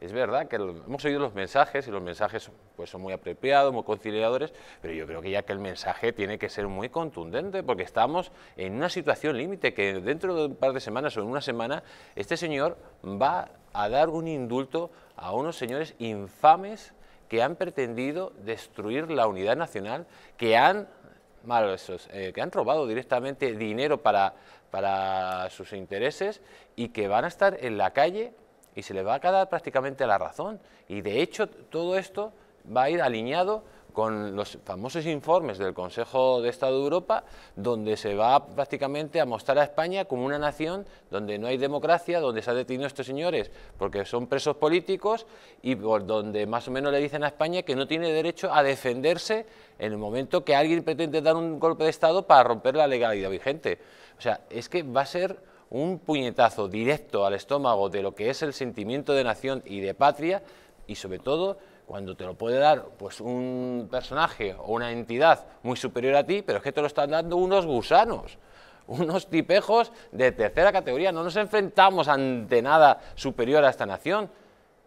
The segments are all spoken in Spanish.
es verdad que hemos oído los mensajes y los mensajes pues, son muy apropiados, muy conciliadores, pero yo creo que ya que el mensaje tiene que ser muy contundente porque estamos en una situación límite que dentro de un par de semanas o en una semana este señor va a dar un indulto a unos señores infames que han pretendido destruir la unidad nacional, que han eh, que han robado directamente dinero para, para sus intereses y que van a estar en la calle y se le va a quedar prácticamente la razón. Y de hecho todo esto va a ir alineado con los famosos informes del Consejo de Estado de Europa, donde se va prácticamente a mostrar a España como una nación donde no hay democracia, donde se han detenido estos señores porque son presos políticos y por donde más o menos le dicen a España que no tiene derecho a defenderse en el momento que alguien pretende dar un golpe de Estado para romper la legalidad vigente. O sea, es que va a ser un puñetazo directo al estómago de lo que es el sentimiento de nación y de patria y sobre todo cuando te lo puede dar pues un personaje o una entidad muy superior a ti, pero es que te lo están dando unos gusanos, unos tipejos de tercera categoría. No nos enfrentamos ante nada superior a esta nación.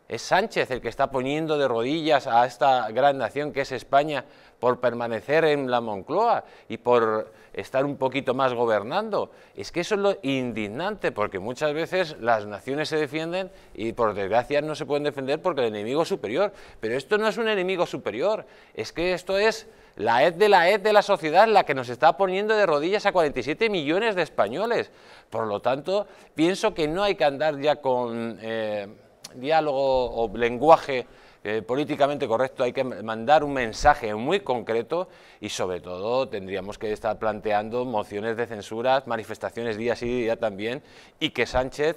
Es Sánchez el que está poniendo de rodillas a esta gran nación que es España por permanecer en la Moncloa y por estar un poquito más gobernando. Es que eso es lo indignante, porque muchas veces las naciones se defienden y por desgracia no se pueden defender porque el enemigo es superior. Pero esto no es un enemigo superior, es que esto es la ed de la ed de la sociedad la que nos está poniendo de rodillas a 47 millones de españoles. Por lo tanto, pienso que no hay que andar ya con... Eh, diálogo o lenguaje eh, políticamente correcto, hay que mandar un mensaje muy concreto y sobre todo tendríamos que estar planteando mociones de censura, manifestaciones día sí, día también y que Sánchez